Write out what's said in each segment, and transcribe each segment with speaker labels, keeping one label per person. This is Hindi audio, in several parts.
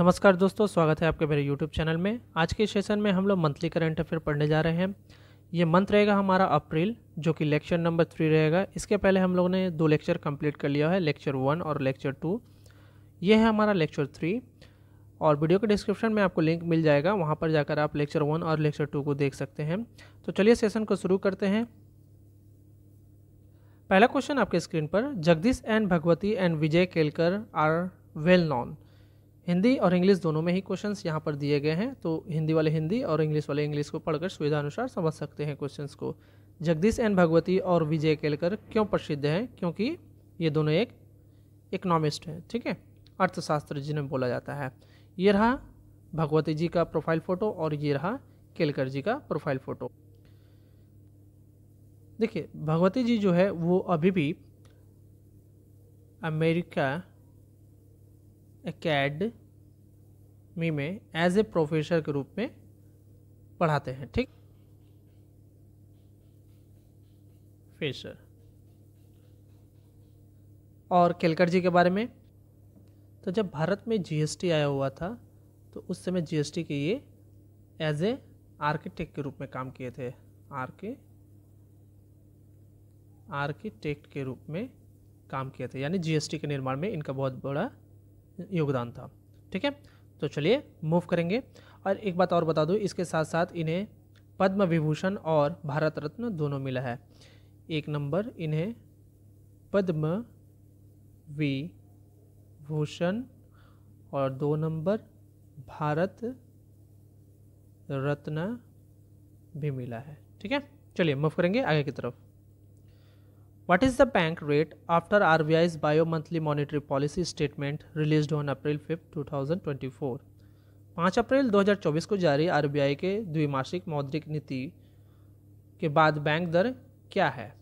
Speaker 1: नमस्कार दोस्तों स्वागत है आपके मेरे YouTube चैनल में आज के सेशन में हम लोग मंथली करंट अफेयर पढ़ने जा रहे हैं ये मंथ रहेगा हमारा अप्रैल जो कि लेक्चर नंबर थ्री रहेगा इसके पहले हम लोगों ने दो लेक्चर कंप्लीट कर लिया है लेक्चर वन और लेक्चर टू ये है हमारा लेक्चर थ्री और वीडियो के डिस्क्रिप्शन में आपको लिंक मिल जाएगा वहाँ पर जाकर आप लेक्चर वन और लेक्चर टू को देख सकते हैं तो चलिए सेशन को शुरू करते हैं पहला क्वेश्चन आपके स्क्रीन पर Jagdish and Bhagwati and Vijay Kelkar are well known Hindi और इंग्लिश दोनों में ही क्वेश्चन यहाँ पर दिए गए हैं तो हिंदी वाले हिंदी और इंग्लिश वाले इंग्लिश को पढ़कर सुविधानुसार समझ सकते हैं क्वेश्चन को जगदीश एन भगवती और विजय केलकर क्यों प्रसिद्ध हैं क्योंकि ये दोनों एक इकोनॉमिस्ट हैं ठीक है अर्थशास्त्र जिन्हें बोला जाता है ये रहा भगवती जी का प्रोफाइल फ़ोटो और ये रहा केलकर जी का प्रोफाइल फ़ोटो देखिए भगवती जी जो है वो अभी भी अमेरिका एकेडमी में एज ए प्रोफेसर के रूप में पढ़ाते हैं ठीक फेसर और केलकर जी के बारे में तो जब भारत में जीएसटी आया हुआ था तो उस समय जीएसटी के ये एज ए आर्किटेक्ट के रूप में काम किए थे आर्के आर्किटेक्ट के रूप में काम किए थे यानी जीएसटी के निर्माण में इनका बहुत बड़ा योगदान था ठीक है तो चलिए मूव करेंगे और एक बात और बता दूँ इसके साथ साथ इन्हें पद्म विभूषण और भारत रत्न दोनों मिला है एक नंबर इन्हें पद्म विभूषण और दो नंबर भारत रत्न भी मिला है ठीक है चलिए मूव करेंगे आगे की तरफ What is the bank rate after RBI's policy monthly monetary policy statement released on April 5, 2024? पाँच अप्रैल 2024 को जारी आरबीआई के द्विमासिक मौद्रिक नीति के बाद बैंक दर क्या है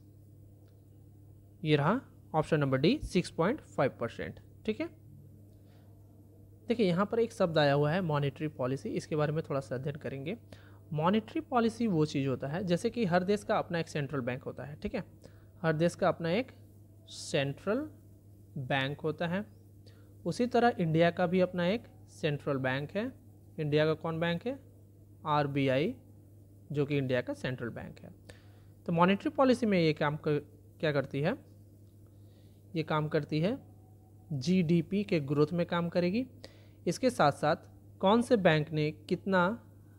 Speaker 1: ये रहा ऑप्शन नंबर डी 6.5 परसेंट ठीक है देखिए यहाँ पर एक शब्द आया हुआ है मॉनेटरी पॉलिसी इसके बारे में थोड़ा सा अध्ययन करेंगे मॉनेटरी पॉलिसी वो चीज़ होता है जैसे कि हर देश का अपना एक सेंट्रल बैंक होता है ठीक है हर देश का अपना एक सेंट्रल बैंक होता है उसी तरह इंडिया का भी अपना एक सेंट्रल बैंक है इंडिया का कौन बैंक है आर जो कि इंडिया का सेंट्रल बैंक है तो मॉनेटरी पॉलिसी में ये काम कर क्या करती है ये काम करती है जीडीपी के ग्रोथ में काम करेगी इसके साथ साथ कौन से बैंक ने कितना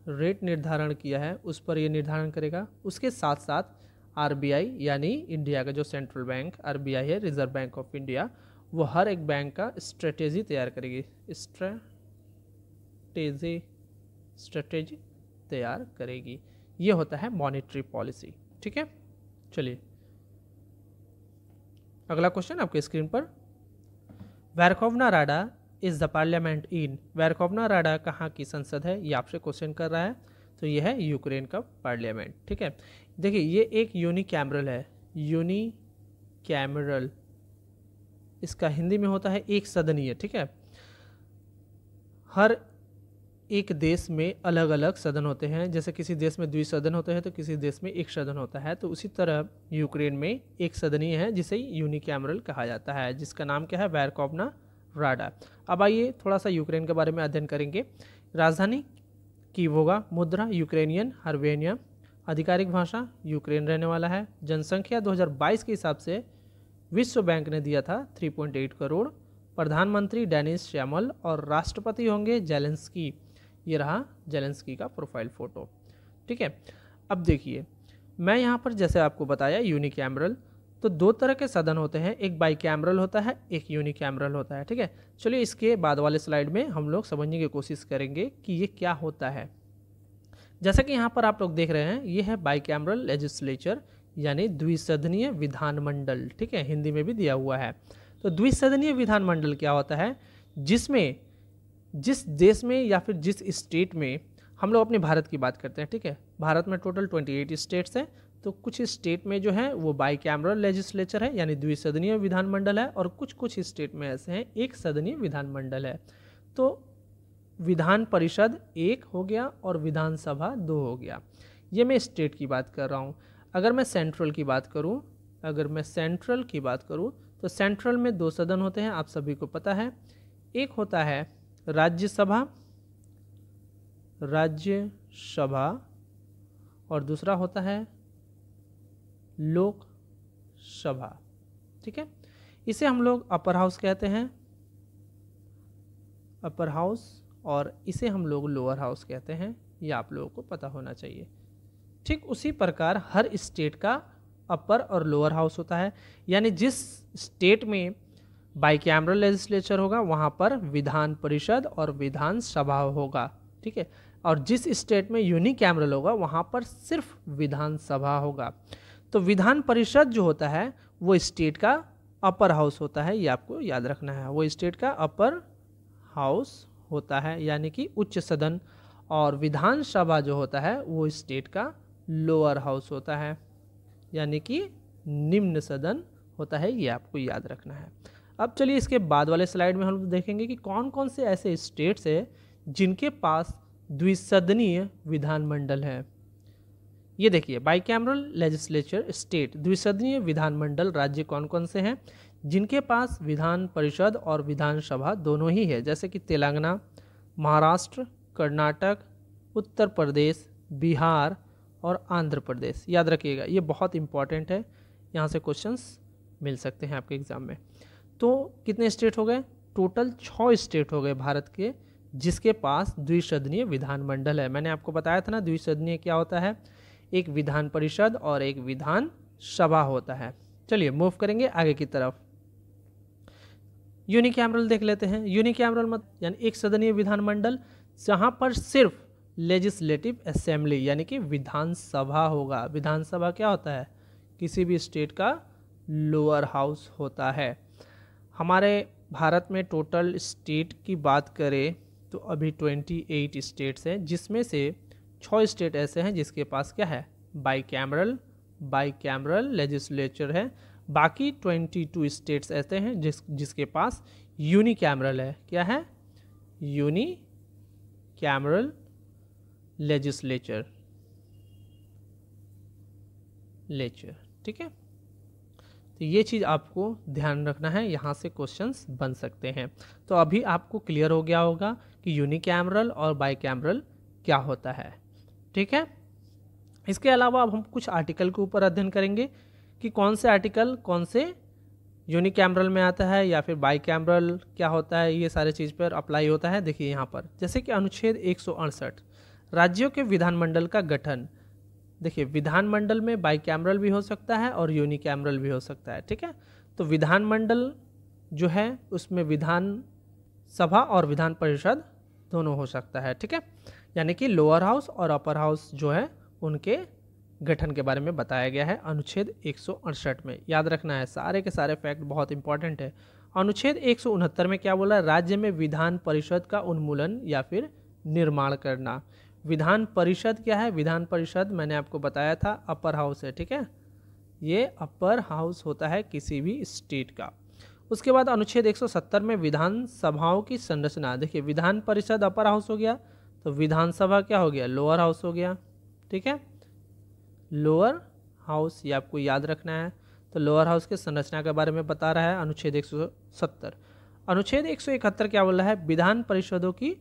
Speaker 1: रेट निर्धारण किया है उस पर यह निर्धारण करेगा उसके साथ साथ आरबीआई यानी इंडिया का जो सेंट्रल बैंक आरबीआई है रिजर्व बैंक ऑफ इंडिया वो हर एक बैंक का स्ट्रेटेजी तैयार करेगी स्ट्रेटेजी स्ट्रेटेजी तैयार करेगी ये होता है मॉनेटरी पॉलिसी ठीक है चलिए अगला क्वेश्चन आपके स्क्रीन पर Verkhovna Rada is the parliament in Verkhovna Rada कहाँ की संसद है ये आपसे क्वेश्चन कर रहा है तो यह है यूक्रेन का पार्लियामेंट ठीक है देखिए ये एक यूनी कैमरल है यूनी कैमरल इसका हिंदी में होता है एक सदनीय ठीक है हर एक देश में अलग अलग सदन होते हैं जैसे किसी देश में द्विसदन होते हैं तो किसी देश में एक सदन होता है तो उसी तरह यूक्रेन में एक सदनीय है जिसे यूनिकैमरल कहा जाता है जिसका नाम क्या है वैरकॉबना राडा अब आइए थोड़ा सा यूक्रेन के बारे में अध्ययन करेंगे राजधानी की वोगा मुद्रा यूक्रेनियन हर्वेनिया आधिकारिक भाषा यूक्रेन रहने वाला है जनसंख्या 2022 के हिसाब से विश्व बैंक ने दिया था 3.8 करोड़ प्रधानमंत्री डेनिस श्यामल और राष्ट्रपति होंगे जेलेंस्की ये रहा जेलेंस्की का प्रोफाइल फ़ोटो ठीक है अब देखिए मैं यहाँ पर जैसे आपको बताया यूनिकैमरल तो दो तरह के सदन होते हैं एक बाई कैमरल होता है एक यूनिकैमरल होता है ठीक है चलिए इसके बाद वाले स्लाइड में हम लोग समझने की कोशिश करेंगे कि ये क्या होता है जैसा कि यहाँ पर आप लोग देख रहे हैं ये है बाइकैमरल लेजिस्लेचर यानी द्विसदनीय विधानमंडल ठीक है हिंदी में भी दिया हुआ है तो द्विसदनीय विधानमंडल क्या होता है जिसमें जिस देश में या फिर जिस स्टेट में हम लोग अपने भारत की बात करते हैं ठीक है भारत में टोटल 28 स्टेट्स हैं तो कुछ स्टेट में जो है वो बाई कैमरल लेजिस्लेचर है यानी द्विसदनीय विधानमंडल है और कुछ कुछ स्टेट में ऐसे हैं एक सदनीय विधानमंडल है तो विधान परिषद एक हो गया और विधानसभा दो हो गया ये मैं स्टेट की बात कर रहा हूँ अगर मैं सेंट्रल की बात करूँ अगर मैं सेंट्रल की बात करूँ तो सेंट्रल में दो सदन होते हैं आप सभी को पता है एक होता है राज्यसभा राज्यसभा और दूसरा होता है लोकसभा ठीक है इसे हम लोग अपर हाउस कहते हैं अपर हाउस और इसे हम लोग लोअर हाउस कहते हैं ये आप लोगों को पता होना चाहिए ठीक उसी प्रकार हर स्टेट का अपर और लोअर हाउस होता है यानी जिस स्टेट में बाइकैमरल लेजिस्लेचर होगा वहाँ पर विधान परिषद और विधानसभा होगा ठीक है और जिस स्टेट में यूनिकैमरल होगा वहाँ पर सिर्फ विधानसभा होगा तो विधान परिषद जो होता है वो स्टेट का अपर हाउस होता है ये आपको याद रखना है वो स्टेट का अपर हाउस होता है यानी कि उच्च सदन और विधानसभा जो होता है वो स्टेट का लोअर हाउस होता है यानी कि निम्न सदन होता है ये आपको याद रखना है अब चलिए इसके बाद वाले स्लाइड में हम देखेंगे कि कौन कौन से ऐसे स्टेट्स हैं जिनके पास द्विसदनीय विधानमंडल है ये देखिए बाई कैमरल लेजिस्लेचर स्टेट द्विसदनीय विधानमंडल राज्य कौन कौन से हैं जिनके पास विधान परिषद और विधानसभा दोनों ही है जैसे कि तेलंगाना महाराष्ट्र कर्नाटक उत्तर प्रदेश बिहार और आंध्र प्रदेश याद रखिएगा ये बहुत इंपॉर्टेंट है यहाँ से क्वेश्चंस मिल सकते हैं आपके एग्ज़ाम में तो कितने स्टेट हो गए टोटल छः स्टेट हो गए भारत के जिसके पास द्विसदनीय विधानमंडल है मैंने आपको बताया था ना द्विसदनीय क्या होता है एक विधान परिषद और एक विधान सभा होता है चलिए मूव करेंगे आगे की तरफ यूनिक देख लेते हैं यूनिक मत यानी एक सदनीय विधानमंडल जहाँ पर सिर्फ लेजिस्लेटिव असेंबली यानी कि विधानसभा होगा विधानसभा क्या होता है किसी भी स्टेट का लोअर हाउस होता है हमारे भारत में टोटल स्टेट की बात करें तो अभी 28 स्टेट्स हैं जिसमें से छः स्टेट ऐसे हैं जिसके पास क्या है bicameral bicameral legislature है बाकी 22 स्टेट्स ऐसे हैं जिस जिसके पास यूनी कैमरल है क्या है यूनी कैमरल लेजिस्लेचर लेचर ठीक है तो ये चीज़ आपको ध्यान रखना है यहाँ से क्वेश्चंस बन सकते हैं तो अभी आपको क्लियर हो गया होगा कि यूनी कैमरल और बाई कैमरल क्या होता है ठीक है इसके अलावा अब हम कुछ आर्टिकल के ऊपर अध्ययन करेंगे कि कौन से आर्टिकल कौन से यूनिकैमरल में आता है या फिर बाई कैमरल क्या होता है ये सारे चीज़ पर अप्लाई होता है देखिए यहाँ पर जैसे कि अनुच्छेद एक राज्यों के विधानमंडल का गठन देखिए विधानमंडल में बाई कैमरल भी हो सकता है और यूनिकैमरल भी हो सकता है ठीक है तो विधानमंडल जो है उसमें विधान सभा और विधान परिषद दोनों हो सकता है ठीक है यानी कि लोअर हाउस और अपर हाउस जो है उनके गठन के बारे में बताया गया है अनुच्छेद एक में याद रखना है सारे के सारे फैक्ट बहुत इंपॉर्टेंट है अनुच्छेद एक में क्या बोला राज्य में विधान परिषद का उन्मूलन या फिर निर्माण करना विधान परिषद क्या है विधान परिषद मैंने आपको बताया था अपर हाउस है ठीक है ये अपर हाउस होता है किसी भी स्टेट का उसके बाद अनुच्छेद 170 में विधान सभाओं की संरचना देखिए विधान परिषद अपर हाउस हो गया तो विधानसभा क्या हो गया लोअर हाउस हो गया ठीक है लोअर हाउस ये आपको याद रखना है तो लोअर हाउस के संरचना के बारे में बता रहा है अनुच्छेद 170 अनुच्छेद 171 क्या बोल रहा है विधान परिषदों की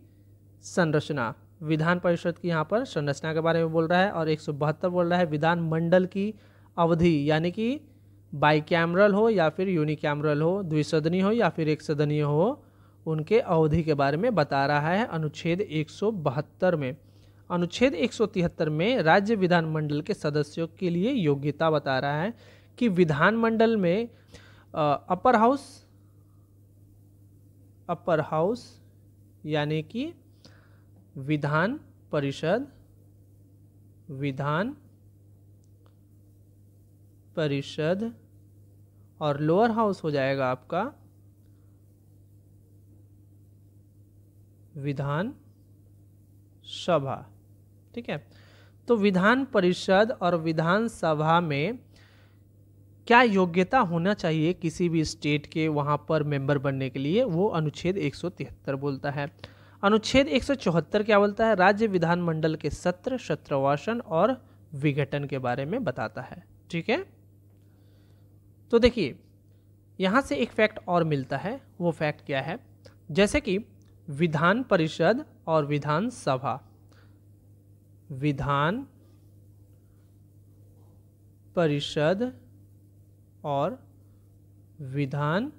Speaker 1: संरचना विधान परिषद की यहाँ पर संरचना के बारे में बोल रहा है और एक बोल रहा है विधान मंडल की अवधि यानी कि कैमरल हो या फिर यूनिकैमरल हो द्विसदनीय हो या फिर एक सदनीय हो उनके अवधि के बारे में बता रहा है अनुच्छेद एक में अनुच्छेद एक में राज्य विधानमंडल के सदस्यों के लिए योग्यता बता रहा है कि विधानमंडल में अपर हाउस अपर हाउस यानी कि विधान परिषद विधान परिषद और लोअर हाउस हो जाएगा आपका विधान सभा ठीक है तो विधान परिषद और विधानसभा में क्या योग्यता होना चाहिए किसी भी स्टेट के वहाँ पर मेंबर बनने के लिए वो अनुच्छेद 173 बोलता है अनुच्छेद 174 क्या बोलता है राज्य विधानमंडल के सत्र सत्रवासन और विघटन के बारे में बताता है ठीक है तो देखिए यहाँ से एक फैक्ट और मिलता है वो फैक्ट क्या है जैसे कि विधान परिषद और विधानसभा विधान परिषद और विधान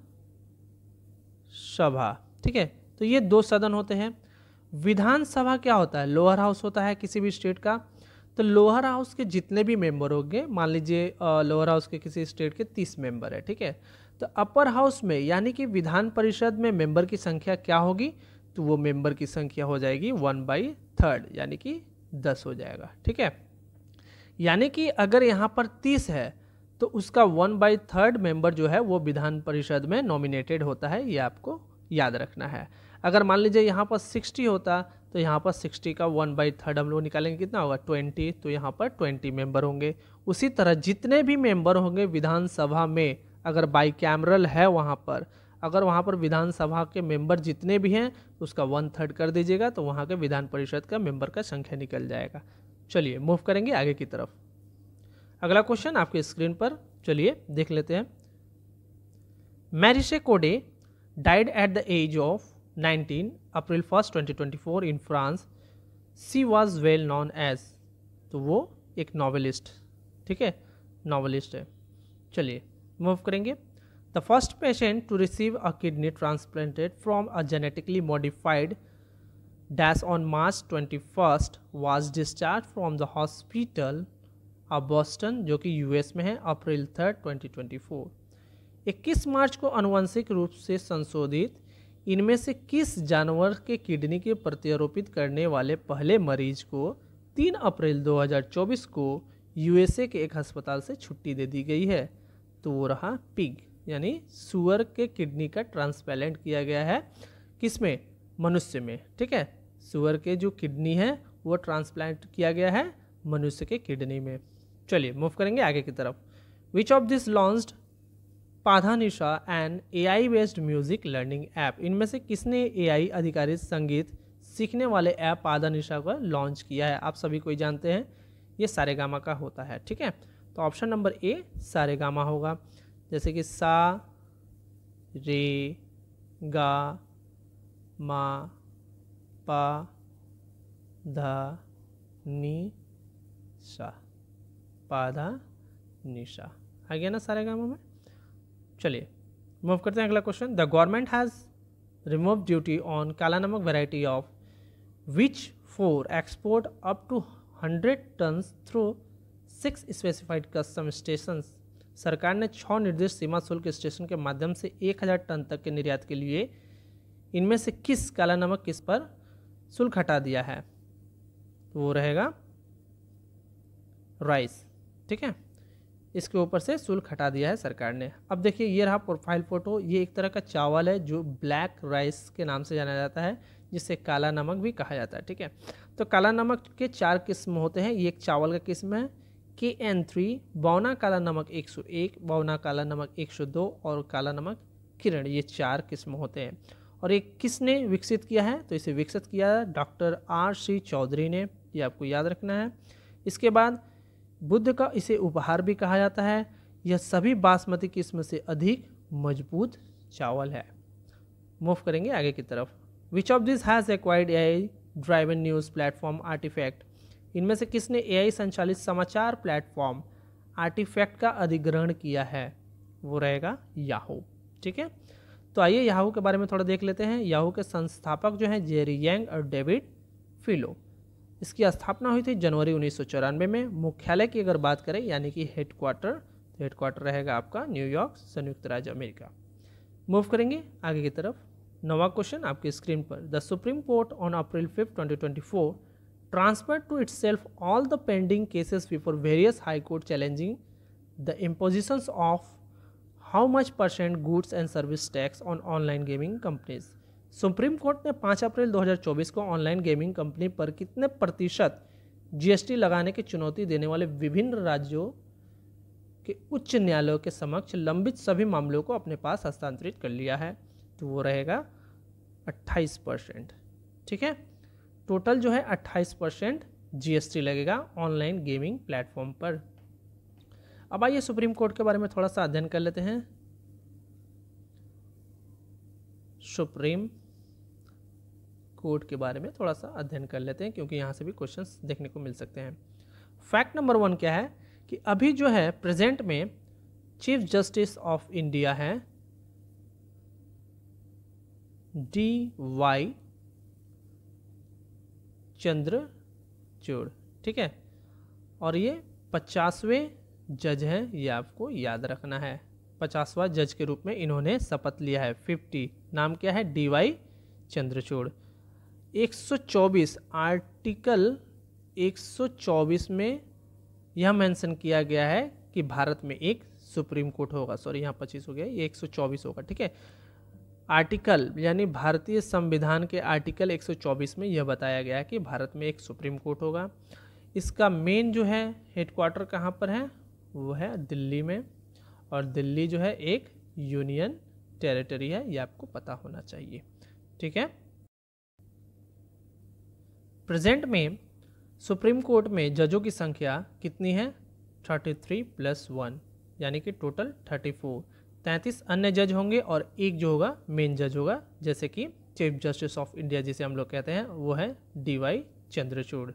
Speaker 1: सभा ठीक है तो ये दो सदन होते हैं विधानसभा क्या होता है लोअर हाउस होता है किसी भी स्टेट का तो लोअर हाउस के जितने भी मेंबर होंगे मान लीजिए लोअर हाउस के किसी स्टेट के तीस मेंबर है ठीक है तो अपर हाउस में यानी कि विधान परिषद में मेंबर की संख्या क्या होगी तो वो मेंबर की संख्या हो जाएगी वन बाई थर्ड यानी कि दस हो जाएगा ठीक है यानी कि अगर यहाँ पर तीस है तो उसका वन बाई थर्ड मेंबर जो है वो विधान परिषद में नॉमिनेटेड होता है ये आपको याद रखना है अगर मान लीजिए यहाँ पर सिक्सटी होता तो यहाँ पर सिक्सटी का वन बाई थर्ड हम लोग निकालेंगे कितना होगा ट्वेंटी तो यहाँ पर ट्वेंटी मेंबर होंगे उसी तरह जितने भी मेंबर होंगे विधानसभा में अगर बाई कैमरल है वहाँ पर अगर वहाँ पर विधानसभा के मेंबर जितने भी हैं उसका वन थर्ड कर दीजिएगा तो वहाँ के विधान परिषद का मेंबर का संख्या निकल जाएगा चलिए मूव करेंगे आगे की तरफ अगला क्वेश्चन आपके स्क्रीन पर चलिए देख लेते हैं Maryse Conde died at the age of 19 April first 2024 in France she was well known as तो वो एक नॉवलिस्ट ठीक है नॉवलिस्ट है चलिए मूव करेंगे the first patient to receive a kidney transplanted from a genetically modified dash on March 21st was discharged from the hospital of boston जो कि us में है अप्रैल थर्ड 2024 21 मार्च को अनुवंशिक रूप से संशोधित इनमें से किस जानवर के किडनी के प्रत्यारोपित करने वाले पहले मरीज को 3 अप्रैल 2024 को यूएसए के एक अस्पताल से छुट्टी दे दी गई है तो वो रहा पिग यानी सुअर के किडनी का ट्रांसपेलेंट किया गया है किस में मनुष्य में ठीक है सुअर के जो किडनी है वो ट्रांसप्लांट किया गया है मनुष्य के किडनी में चलिए मूव करेंगे आगे की तरफ which of this launched Nisha and A I based music learning app इनमें से किसने ए आई अधिकारित संगीत सीखने वाले ऐप पाधा निशा को लॉन्च किया है आप सभी कोई जानते हैं ये सारेगामा का होता है ठीक है तो ऑप्शन नंबर ए सारेगामा होगा जैसे कि सा रे गा मा पा धा नी सा पाधा निशा आ गया ना सारे कामों में चलिए मूव करते हैं अगला question the government has remove duty on Kala Namak variety of which for export up to hundred tonnes through six specified custom stations सरकार ने छः निर्देश सीमा शुल्क स्टेशन के माध्यम से 1000 टन तक के निर्यात के लिए इनमें से किस काला नमक किस पर शुल्क हटा दिया है तो वो रहेगा राइस ठीक है इसके ऊपर से शुल्क हटा दिया है सरकार ने अब देखिए ये रहा प्रोफाइल फ़ोटो ये एक तरह का चावल है जो ब्लैक राइस के नाम से जाना जाता है जिसे काला नमक भी कहा जाता है ठीक है तो काला नमक के चार किस्म होते हैं ये एक चावल का किस्म है के एन थ्री बावना काला नमक 101 बावना काला नमक 102 और काला नमक किरण ये चार किस्म होते हैं और ये किसने विकसित किया है तो इसे विकसित किया डॉक्टर आर सी चौधरी ने ये आपको याद रखना है इसके बाद बुद्ध का इसे उपहार भी कहा जाता है यह सभी बासमती किस्म से अधिक मजबूत चावल है मूव करेंगे आगे की तरफ which of this has acquired a driven news platform Artifact इनमें से किसने आई संचालित समाचार प्लेटफॉर्म आर्टिफैक्ट का अधिग्रहण किया है वो रहेगा याहू ठीक है तो आइए याहू के बारे में थोड़ा देख लेते हैं याहू के संस्थापक जो हैं जेरी यंग और डेविड फिलो इसकी स्थापना हुई थी जनवरी उन्नीस में मुख्यालय की अगर बात करें यानी कि हेडक्वार्टर तो हेडक्वार्टर रहेगा आपका न्यूयॉर्क संयुक्त राज्य अमेरिका मूव करेंगे आगे की तरफ नवा क्वेश्चन आपकी स्क्रीन पर the Supreme Court on April fifth 2024 transferred to itself all the pending cases before various high court challenging the impositions of how much percent goods and service tax on online gaming companies Supreme Court ने 5 अप्रैल 2024 को ऑनलाइन गेमिंग कंपनी पर कितने प्रतिशत जीएसटी लगाने की चुनौती देने वाले विभिन्न राज्यों के उच्च न्यायालयों के समक्ष लंबित सभी मामलों को अपने पास हस्तांतरित कर लिया है तो वो रहेगा 28 परसेंट ठीक है टोटल जो है 28 परसेंट जी लगेगा ऑनलाइन गेमिंग प्लेटफॉर्म पर अब आइए सुप्रीम कोर्ट के बारे में थोड़ा सा अध्ययन कर लेते हैं सुप्रीम कोर्ट के बारे में थोड़ा सा अध्ययन कर लेते हैं क्योंकि यहाँ से भी क्वेश्चंस देखने को मिल सकते हैं फैक्ट नंबर वन क्या है कि अभी जो है प्रेजेंट में चीफ जस्टिस ऑफ इंडिया है डी वाई चंद्रचूड़ ठीक है और ये पचासवें जज हैं ये आपको याद रखना है पचासवा जज के रूप में इन्होंने शपथ लिया है फिफ्टी नाम क्या है डी वाई चंद्रचूड़ 124 आर्टिकल 124 में यह मेंशन किया गया है कि भारत में एक सुप्रीम कोर्ट होगा सॉरी यहाँ 25 हो गया ये 124 होगा ठीक है आर्टिकल यानी भारतीय संविधान के आर्टिकल 124 में यह बताया गया है कि भारत में एक सुप्रीम कोर्ट होगा इसका मेन जो है हेडक्वार्टर कहाँ पर है वो है दिल्ली में और दिल्ली जो है एक यूनियन टेरिटरी है ये आपको पता होना चाहिए ठीक है प्रेजेंट में सुप्रीम कोर्ट में जजों की संख्या कितनी है 33 प्लस वन यानी कि टोटल 34 तैंतीस अन्य जज होंगे और एक जो होगा मेन जज होगा जैसे कि चीफ जस्टिस ऑफ इंडिया जिसे हम लोग कहते हैं वो है डी वाई चंद्रचूड़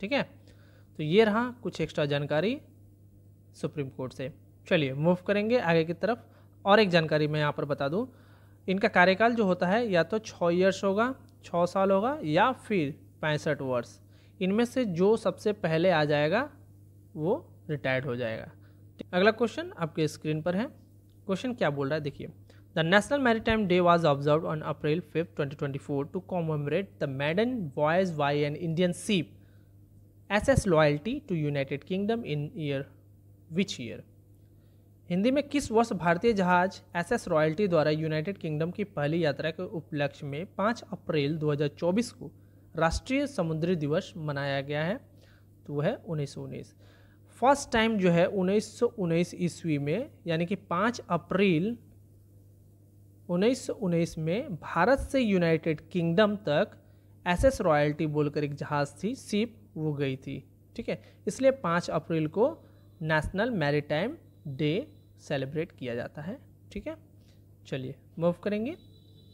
Speaker 1: ठीक है तो ये रहा कुछ एक्स्ट्रा जानकारी सुप्रीम कोर्ट से चलिए मूव करेंगे आगे की तरफ और एक जानकारी मैं यहाँ पर बता दूँ इनका कार्यकाल जो होता है या तो छः ईयर्स होगा छः साल होगा या फिर पैंसठ वर्ष इनमें से जो सबसे पहले आ जाएगा वो रिटायर्ड हो जाएगा अगला क्वेश्चन आपके स्क्रीन पर है क्वेश्चन क्या बोल रहा है देखिए the National Maritime Day was observe on April fifth twenty twenty four to commemorate the maiden voyage by an Indian ship S S Loyalty to United Kingdom in year which year Hindi में किस वर्ष भारतीय जहाज एस एस रॉयल्टी द्वारा यूनाइटेड किंगडम की पहली यात्रा के उपलक्ष्य में 5 अप्रैल 2024 को राष्ट्रीय समुद्री दिवस मनाया गया है तो वह उन्नीस सौ उन्नीस फर्स्ट टाइम जो है उन्नीस ईस्वी में यानी कि पाँच अप्रैल उन्नीस में भारत से यूनाइटेड किंगडम तक एस एस रॉयल्टी बोलकर एक जहाज़ थी सीप वो गई थी ठीक है इसलिए पाँच अप्रैल को नेशनल मैरीटाइम डे सेलिब्रेट किया जाता है ठीक है चलिए मूव करेंगे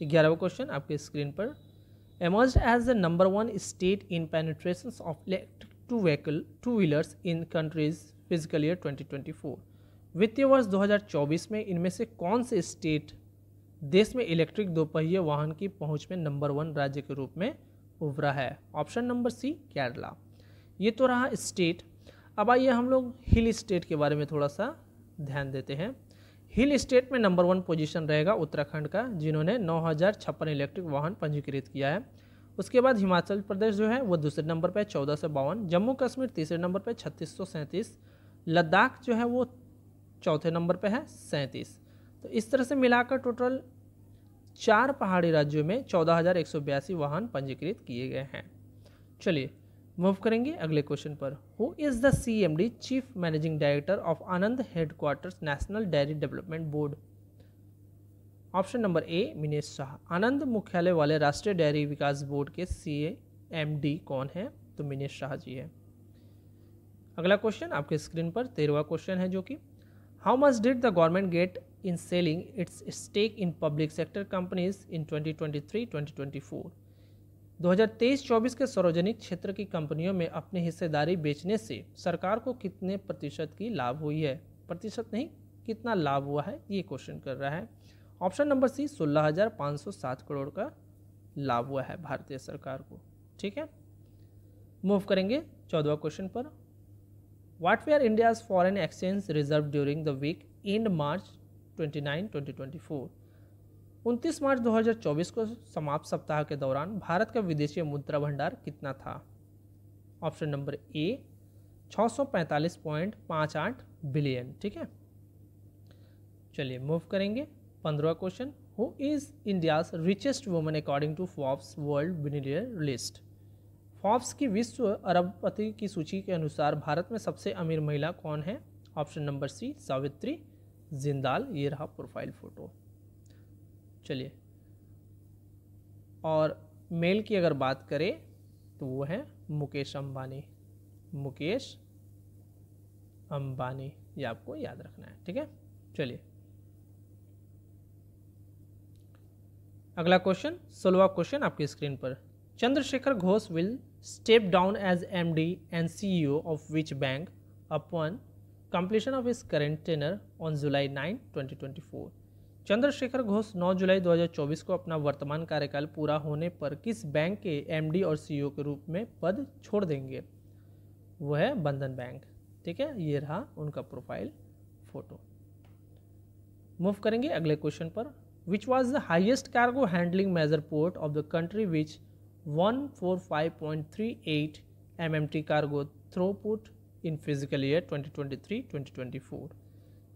Speaker 1: ग्यारहवा क्वेश्चन आपके स्क्रीन पर emerge as the number one state in penetration of electric two vehicle two wheelers in countries fiscal year 2024 वित्तीय वर्ष 2024 में इनमें से कौन से स्टेट देश में इलेक्ट्रिक दोपहिया वाहन की पहुंच में नंबर वन राज्य के रूप में उभरा है ऑप्शन नंबर सी केरला ये तो रहा स्टेट अब आइए हम लोग हिल स्टेट के बारे में थोड़ा सा ध्यान देते हैं हिल स्टेट में नंबर वन पोजीशन रहेगा उत्तराखंड का जिन्होंने नौ इलेक्ट्रिक वाहन पंजीकृत किया है उसके बाद हिमाचल प्रदेश जो है वो दूसरे नंबर पर चौदह सौ बावन जम्मू कश्मीर तीसरे नंबर पर छत्तीस सौ सैंतीस लद्दाख जो है वो चौथे नंबर पर है सैंतीस तो इस तरह से मिलाकर टोटल चार पहाड़ी राज्यों में चौदह हज़ार एक सौ बयासी वाहन पंजीकृत किए गए हैं चलिए मूव करेंगे अगले क्वेश्चन पर who is the C M D chief managing director of Anand headquarters National Dairy Development Board option number A Minesh Shah Anand मुख्यालय वाले राष्ट्रीय डेयरी विकास बोर्ड के सी एम डी कौन है तो मिनेश शाह जी है अगला क्वेश्चन आपके स्क्रीन पर तेरहवा क्वेश्चन है जो कि how much did the government get in selling its stake in public sector companies in 2023-2024 2023-24 के सार्वजनिक क्षेत्र की कंपनियों में अपनी हिस्सेदारी बेचने से सरकार को कितने प्रतिशत की लाभ हुई है प्रतिशत नहीं कितना लाभ हुआ है ये क्वेश्चन कर रहा है ऑप्शन नंबर सी सोलह करोड़ का लाभ हुआ है भारतीय सरकार को ठीक है मूव करेंगे चौदवा क्वेश्चन पर what were India's foreign exchange reserve during the week end March 29 2024 उनतीस मार्च 2024 को समाप्त सप्ताह के दौरान भारत का विदेशी मुद्रा भंडार कितना था ऑप्शन नंबर ए 645.58 बिलियन ठीक है चलिए मूव करेंगे पंद्रवा question who is India's richest women according to Forbes world बिलियर लिस्ट फॉब्स की विश्व अरबपति की सूची के अनुसार भारत में सबसे अमीर महिला कौन है option number C Savitri Jindal ये रहा प्रोफाइल फ़ोटो चलिए और मेल की अगर बात करें तो वो है मुकेश अंबानी मुकेश अंबानी ये आपको याद रखना है ठीक है चलिए अगला क्वेश्चन सोलवा क्वेश्चन आपकी स्क्रीन पर Chandrashekhar Ghosh will step down as M D and C E O of which bank upon completion of his current tenure on July nine twenty twenty four Chandrashekhar Ghosh 9 July 2024 को अपना वर्तमान कार्यकाल पूरा होने पर किस बैंक के एमडी और सीईओ e के रूप में पद छोड़ देंगे वह है बंधन बैंक ठीक है ये रहा उनका प्रोफाइल फोटो मूव करेंगे अगले क्वेश्चन पर which was the highest cargo handling measure port of the country with 145.38 MMT cargo throughput in physical year 2023-2024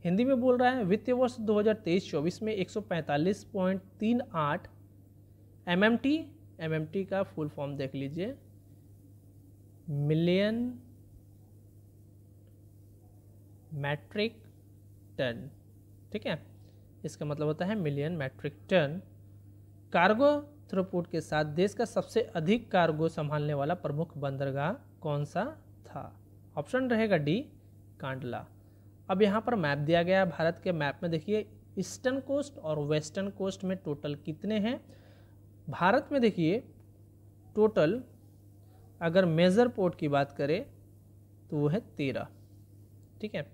Speaker 1: Hindi में बोल रहा है वित्तीय वर्ष 2023-24 में 145.38 mmt mmt का फुल फॉर्म देख लीजिए मिलियन मैट्रिक टन ठीक है इसका मतलब होता है million metric tonne cargo throughput के साथ देश का सबसे अधिक कार्गो संभालने वाला प्रमुख बंदरगाह कौन सा था ऑप्शन रहेगा डी कांडला अब यहाँ पर मैप दिया गया है भारत के मैप में देखिए ईस्टर्न कोस्ट और वेस्टर्न कोस्ट में टोटल कितने हैं भारत में देखिए टोटल अगर मेजर पोर्ट की बात करें तो वो है तेरह ठीक है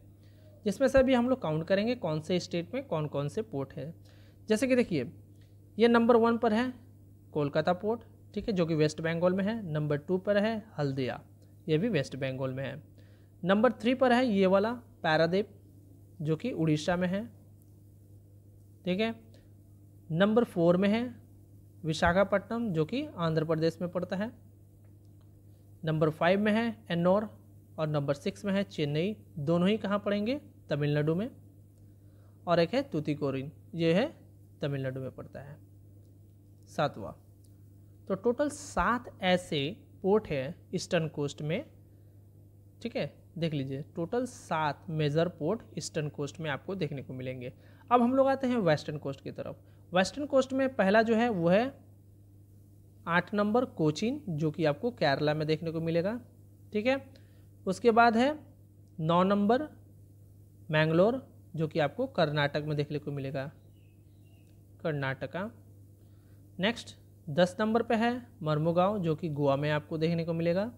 Speaker 1: जिसमें से अभी हम लोग काउंट करेंगे कौन से स्टेट में कौन कौन से पोर्ट है जैसे कि देखिए ये नंबर वन पर है कोलकाता पोर्ट ठीक है जो कि वेस्ट बंगाल में है नंबर टू पर है हल्दिया ये भी वेस्ट बंगाल में है नंबर थ्री पर है ये वाला पैरादीप जो कि उड़ीसा में है ठीक है नंबर फोर में है विशाखापट्टनम जो कि आंध्र प्रदेश में पड़ता है नंबर फाइव में है एन्नौर और नंबर सिक्स में है चेन्नई दोनों ही कहाँ पड़ेंगे तमिलनाडु में और एक है तुतिकोरिन ये है तमिलनाडु में पड़ता है सातवा तो टोटल सात ऐसे पोर्ट है ईस्टर्न कोस्ट में ठीक है देख लीजिए टोटल सात मेजर पोर्ट ईस्टर्न कोस्ट में आपको देखने को मिलेंगे अब हम लोग आते हैं वेस्टर्न कोस्ट की तरफ वेस्टर्न कोस्ट में पहला जो है वो है आठ नंबर कोचिन जो कि आपको केरला में देखने को मिलेगा ठीक है उसके बाद है नौ नंबर मैंगलोर जो कि आपको कर्नाटक में देखने को मिलेगा कर्नाटका नेक्स्ट दस नंबर पे है मर्मुगांव जो कि गोवा में आपको देखने को मिलेगा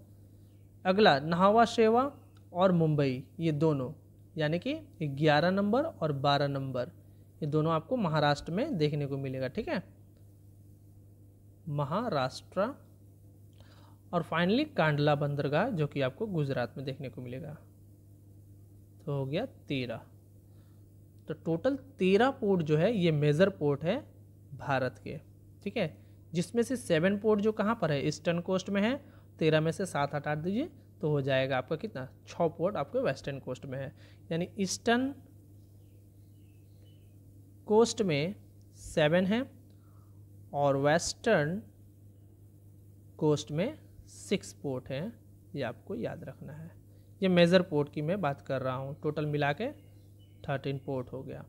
Speaker 1: अगला नहावा शेवा और मुंबई ये दोनों यानी कि ग्यारह नंबर और बारह नंबर ये दोनों आपको महाराष्ट्र में देखने को मिलेगा ठीक है महाराष्ट्र और फाइनली कांडला बंदरगाह जो कि आपको गुजरात में देखने को मिलेगा तो हो गया तेरह तो टोटल तेरह पोर्ट जो है ये मेजर पोर्ट है भारत के ठीक है जिसमें से सेवन पोर्ट जो कहाँ पर है ईस्टर्न कोस्ट में है तेरह में से सात हटा दीजिए तो हो जाएगा आपका कितना छः पोर्ट आपके वेस्टर्न कोस्ट में है यानी ईस्टर्न कोस्ट में सेवन है और वेस्टर्न कोस्ट में सिक्स पोर्ट हैं ये आपको याद रखना है ये मेज़र पोर्ट की मैं बात कर रहा हूँ टोटल मिला के थर्टीन पोर्ट हो गया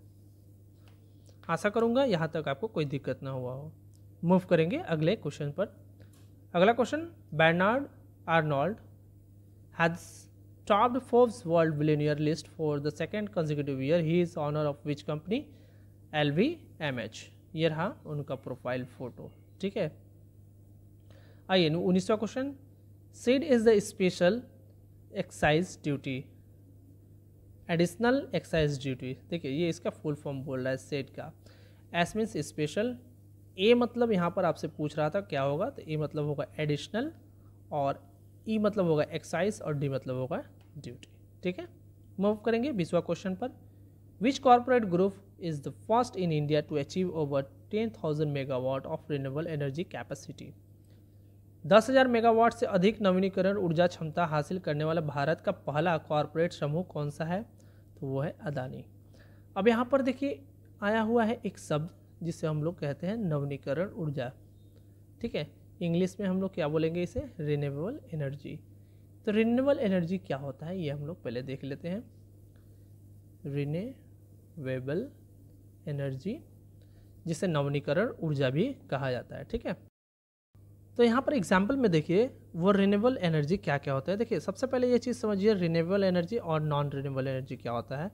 Speaker 1: आशा करूँगा यहाँ तक आपको कोई दिक्कत ना हुआ हो मूव करेंगे अगले क्वेश्चन पर अगला question Bernard Arnault has topped list for the second consecutive year he is owner of which company L V M H ये रहा उनका प्रोफाइल फोटो ठीक है आइए उन्नीसवा question seed is the special excise duty additional excise duty देखिए ये इसका फुल फॉर्म बोल रहा है सेट का एस मीन्स स्पेशल ए मतलब यहाँ पर आपसे पूछ रहा था क्या होगा तो ए मतलब होगा एडिशनल और ई e मतलब होगा एक्साइज और डी मतलब होगा ड्यूटी ठीक है मूव करेंगे बीसवा क्वेश्चन पर which corporate group is the first in India to achieve over ten thousand megawatt of renewable energy capacity दस हजार मेगावाट से अधिक नवीनीकरण ऊर्जा क्षमता हासिल करने वाला भारत का पहला कॉरपोरेट समूह कौन सा है तो वो है अदानी अब यहाँ पर देखिए आया हुआ है एक शब्द जिसे हम लोग कहते हैं नवनीकरण ऊर्जा ठीक है इंग्लिश में हम लोग क्या बोलेंगे इसे रिन्यूएबल एनर्जी तो रिन्यूएबल एनर्जी क्या होता है ये हम लोग पहले देख लेते हैं रिन्यूएबल एनर्जी जिसे नवनीकरण ऊर्जा भी कहा जाता है ठीक है तो यहाँ पर एग्जाम्पल में देखिए वो रिन्यूएबल एनर्जी क्या क्या होता है देखिए सबसे पहले ये चीज़ समझिए रिन्यूएबल एनर्जी और नॉन रिन्यूएबल एनर्जी क्या होता है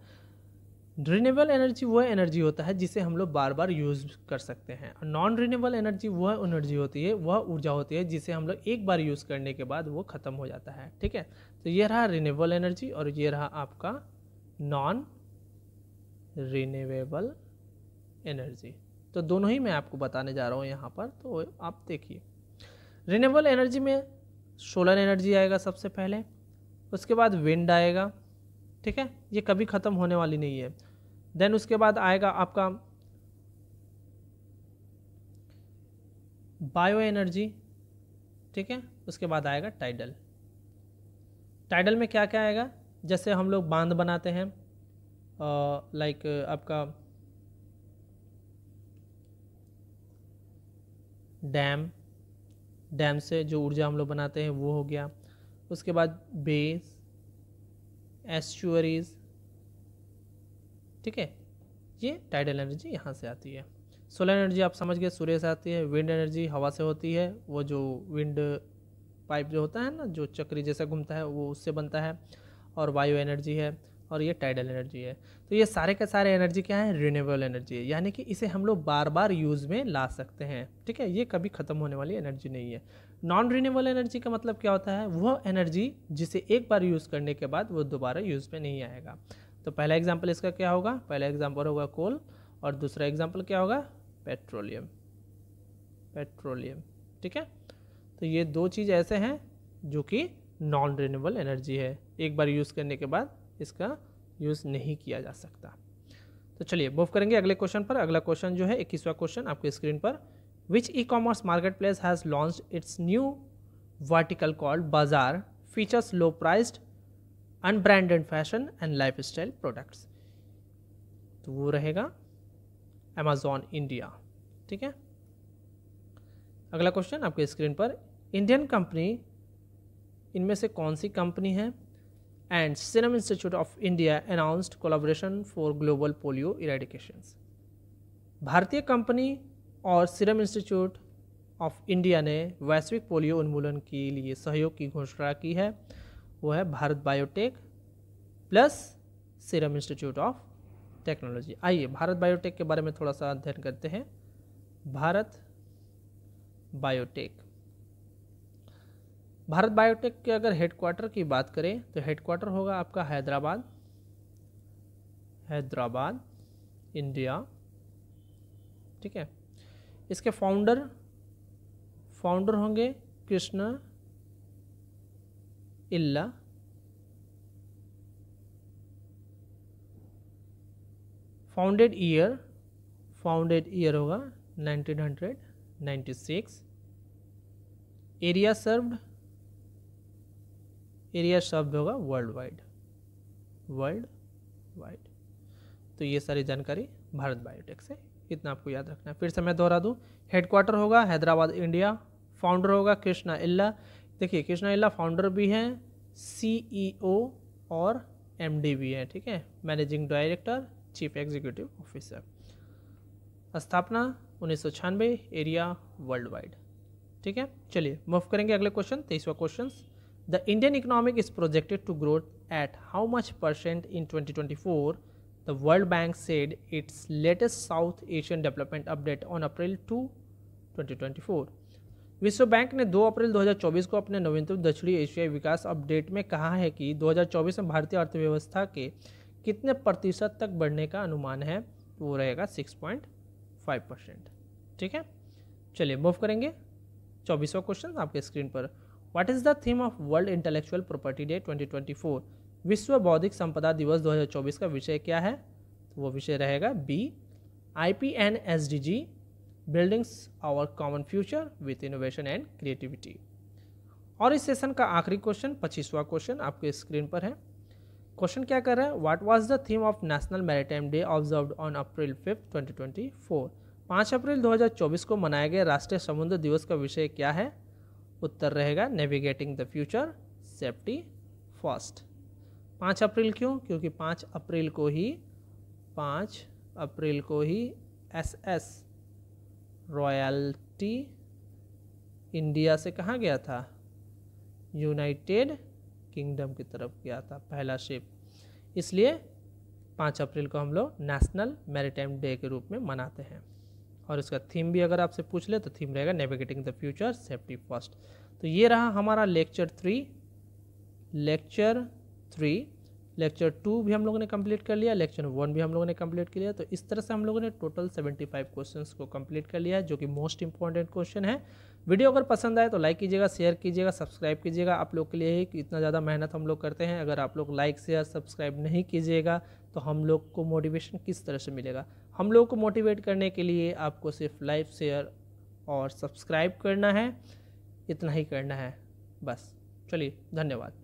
Speaker 1: रिन्यूएबल एनर्जी वह एनर्जी होता है जिसे हम लोग बार बार यूज़ कर सकते हैं नॉन रिन्यूएबल एनर्जी वह एनर्जी होती है वह ऊर्जा होती है जिसे हम लोग एक बार यूज़ करने के बाद वो ख़त्म हो जाता है ठीक है तो ये रहा रिन्यूएबल एनर्जी और ये रहा आपका नॉन रिन्यूएबल एनर्जी तो दोनों ही मैं आपको बताने जा रहा हूँ यहाँ पर तो आप देखिए रिन्यूएबल एनर्जी में सोलर एनर्जी आएगा सबसे पहले उसके बाद विंड आएगा ठीक है ये कभी ख़त्म होने वाली नहीं है देन उसके बाद आएगा आपका बायो एनर्जी ठीक है उसके बाद आएगा टाइडल टाइडल में क्या क्या आएगा जैसे हम लोग बांध बनाते हैं लाइक आपका डैम डैम से जो ऊर्जा हम लोग बनाते हैं वो हो गया उसके बाद बेस एस्चुअरीज ठीक है ये टाइडल एनर्जी यहाँ से आती है सोलर एनर्जी आप समझ गए सूर्य से आती है विंड एनर्जी हवा से होती है वो जो विंड पाइप जो होता है ना जो चक्री जैसा घूमता है वो उससे बनता है और वायु एनर्जी है और ये टाइडल एनर्जी है तो ये सारे के सारे एनर्जी क्या है रिन्यूएबल एनर्जी है यानी कि इसे हम लोग बार बार यूज़ में ला सकते हैं ठीक है ये कभी ख़त्म होने वाली एनर्जी नहीं है नॉन रिन्यूएबल एनर्जी का मतलब क्या होता है वह एनर्जी जिसे एक बार यूज़ करने के बाद वो दोबारा यूज़ में नहीं आएगा तो पहला एग्जाम्पल इसका क्या होगा पहला एग्जाम्पल होगा कोल और दूसरा एग्जाम्पल क्या होगा पेट्रोलियम पेट्रोलियम ठीक है तो ये दो चीज़ ऐसे हैं जो कि नॉन रिन्यूएबल एनर्जी है एक बार यूज़ करने के बाद इसका यूज़ नहीं किया जा सकता तो चलिए मूव करेंगे अगले क्वेश्चन पर अगला क्वेश्चन जो है इक्कीसवा क्वेश्चन आपके स्क्रीन पर which e commerce market place has launch its new vertical called Bazaar features low priced unbranded fashion and life style products तो वो रहेगा अमेजोन इंडिया ठीक है अगला क्वेश्चन आपके स्क्रीन पर इंडियन कंपनी इनमें से कौन सी कंपनी है and Serum Institute of India announced collaboration for global polio eradications. भारतीय कंपनी और सीरम इंस्टीट्यूट ऑफ इंडिया ने वैश्विक पोलियो उन्मूलन के लिए सहयोग की घोषणा की है वो है Bharat biotech plus serum institute of technology आइए भारत बायोटेक के बारे में थोड़ा सा अध्ययन करते हैं भारत बायोटेक भारत बायोटेक के अगर हेडक्वार्टर की बात करें तो हेडक्वार्टर होगा आपका हैदराबाद हैदराबाद इंडिया ठीक है इसके फाउंडर फाउंडर होंगे कृष्णा इल्ला फाउंडेड ईयर फाउंडेड ईयर होगा 1996 एरिया सर्व्ड एरिया शब्द होगा वर्ल्ड वाइड वर्ल्ड वाइड तो ये सारी जानकारी भारत बायोटेक से इतना आपको याद रखना है फिर से मैं दोहरा दूँ हेडक्वार्टर होगा हैदराबाद इंडिया फाउंडर होगा कृष्णा इल्ला देखिए कृष्णा इल्ला फाउंडर भी हैं सीईओ e और एमडी भी हैं ठीक है managing director chief executive officer स्थापना उन्नीस एरिया वर्ल्ड वाइड ठीक है चलिए मूव करेंगे अगले क्वेश्चन तेईसवा question The Indian economic is projected to grow at how much percent in 2024? The World Bank said its latest South Asian Development Update on April 2, 2024. विश्व बैंक ने 2 अप्रैल 2024 को अपने नवीनतम दक्षिणी एशियाई विकास अपडेट में कहा है कि 2024 में भारतीय अर्थव्यवस्था के कितने प्रतिशत तक बढ़ने का अनुमान है तो वो रहेगा 6.5 परसेंट ठीक है चलिए मूव करेंगे चौबीसवा क्वेश्चन आपके स्क्रीन पर what is the theme of World Intellectual Property Day 2024 विश्व बौद्धिक संपदा दिवस 2024 का विषय क्या है तो वो विषय रहेगा B I P N S D G buildings our common future with innovation and creativity और इस सेशन का आखिरी क्वेश्चन पच्चीसवा क्वेश्चन आपके स्क्रीन पर है क्वेश्चन क्या कर रहा है what was the theme of national maritime day observe on April fifth 2024 पाँच अप्रैल 2024 को मनाए गए राष्ट्रीय समुद्र दिवस का विषय क्या है उत्तर रहेगा navigating the future safety first पाँच अप्रैल क्यों क्योंकि पाँच अप्रैल को ही पाँच अप्रैल को ही एस एस रॉयल्टी इंडिया से कहाँ गया था यूनाइटेड किंगडम की तरफ गया था पहला शिप इसलिए पाँच अप्रैल को हम लोग नेशनल मेरीटाइम डे के रूप में मनाते हैं और इसका थीम भी अगर आपसे पूछ ले तो थीम रहेगा navigating the future safety first तो ये रहा हमारा lecture three lecture three lecture two भी हम लोगों ने कंप्लीट कर लिया लेक्चर वन भी हम लोगों ने कंप्लीट कर लिया तो इस तरह से हम लोगों ने टोटल 75 क्वेश्चंस को कंप्लीट कर लिया है जो कि मोस्ट इंपॉर्टेंट क्वेश्चन है वीडियो अगर पसंद आए तो लाइक कीजिएगा शेयर कीजिएगा सब्सक्राइब कीजिएगा आप लोग के लिए ही इतना ज़्यादा मेहनत हम लोग करते हैं अगर आप लोग लाइक शेयर सब्सक्राइब नहीं कीजिएगा तो हम लोग को मोटिवेशन किस तरह से मिलेगा हम लोग को मोटिवेट करने के लिए आपको सिर्फ लाइव शेयर और सब्सक्राइब करना है इतना ही करना है बस चलिए धन्यवाद